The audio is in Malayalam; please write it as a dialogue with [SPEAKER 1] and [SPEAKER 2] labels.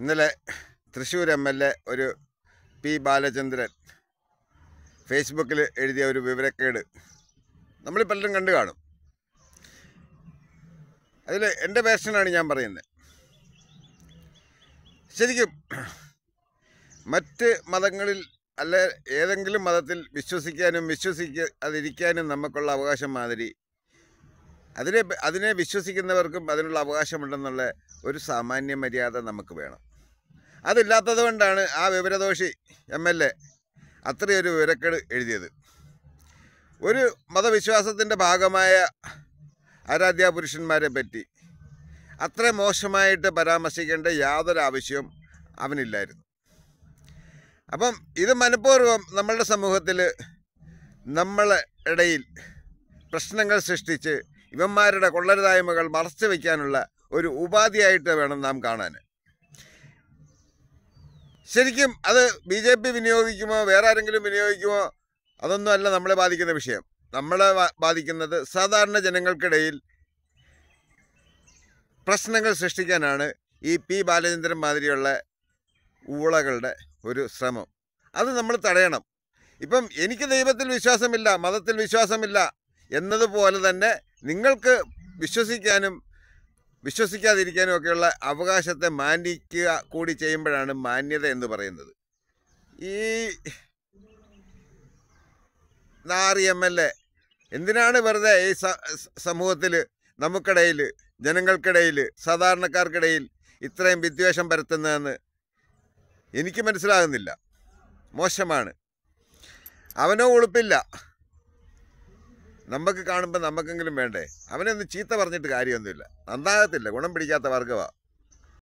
[SPEAKER 1] ഇന്നലെ തൃശ്ശൂർ എം എൽ എ ഒരു പി ബാലചന്ദ്രൻ ഫേസ്ബുക്കിൽ എഴുതിയ ഒരു വിവരക്കേട് നമ്മൾ പലരും കണ്ടു കാണും അതിൽ എൻ്റെ വേർഷനാണ് ഞാൻ പറയുന്നത് ശരിക്കും മറ്റ് മതങ്ങളിൽ അല്ല ഏതെങ്കിലും മതത്തിൽ വിശ്വസിക്കാനും വിശ്വസിക്കാതിരിക്കാനും നമുക്കുള്ള അവകാശം മാതിരി അതിനെ അതിനെ വിശ്വസിക്കുന്നവർക്കും അതിനുള്ള അവകാശമുണ്ടെന്നുള്ള ഒരു സാമാന്യ മര്യാദ നമുക്ക് വേണം അതില്ലാത്തത് കൊണ്ടാണ് ആ വിവരദോഷി എം എൽ എ അത്രയൊരു വിവരക്കേട് എഴുതിയത് ഒരു മതവിശ്വാസത്തിൻ്റെ ഭാഗമായ ആരാധ്യാപുരുഷന്മാരെ പറ്റി അത്ര മോശമായിട്ട് പരാമർശിക്കേണ്ട യാതൊരു ആവശ്യവും അവനില്ലായിരുന്നു അപ്പം ഇത് മനഃപൂർവ്വം നമ്മളുടെ സമൂഹത്തിൽ നമ്മളെ ഇടയിൽ പ്രശ്നങ്ങൾ സൃഷ്ടിച്ച് ഇവന്മാരുടെ കൊള്ളരുതായ്മകൾ മറച്ചു വയ്ക്കാനുള്ള ഒരു ഉപാധിയായിട്ട് വേണം നാം കാണാൻ ശരിക്കും അത് ബി ജെ പി വിനിയോഗിക്കുമോ വേറെ ആരെങ്കിലും വിനിയോഗിക്കുമോ അതൊന്നും അല്ല നമ്മളെ ബാധിക്കുന്ന വിഷയം നമ്മളെ ബാധിക്കുന്നത് സാധാരണ ജനങ്ങൾക്കിടയിൽ പ്രശ്നങ്ങൾ സൃഷ്ടിക്കാനാണ് ഈ പി ബാലചന്ദ്രൻ മാതിരിയുള്ള ഊളകളുടെ ഒരു ശ്രമം അത് നമ്മൾ തടയണം ഇപ്പം എനിക്ക് ദൈവത്തിൽ വിശ്വാസമില്ല മതത്തിൽ വിശ്വാസമില്ല എന്നതുപോലെ തന്നെ നിങ്ങൾക്ക് വിശ്വസിക്കാനും വിശ്വസിക്കാതിരിക്കാനും ഒക്കെയുള്ള അവകാശത്തെ മാനിക്കുക കൂടി ചെയ്യുമ്പോഴാണ് മാന്യത എന്ന് പറയുന്നത് ഈ നാറി എം എൽ എ എന്തിനാണ് വെറുതെ ഈ സമൂഹത്തിൽ നമുക്കിടയിൽ ജനങ്ങൾക്കിടയിൽ സാധാരണക്കാർക്കിടയിൽ ഇത്രയും വിദ്വേഷം പരത്തുന്നതെന്ന് എനിക്ക് മനസ്സിലാകുന്നില്ല മോശമാണ് അവനോ ഉളുപ്പില്ല നമുക്ക് കാണുമ്പോൾ നമുക്കെങ്കിലും വേണ്ടേ അവനൊന്നും ചീത്ത പറഞ്ഞിട്ട് കാര്യമൊന്നുമില്ല നന്നാകത്തില്ല ഗുണം പിടിക്കാത്ത വർഗമാണ്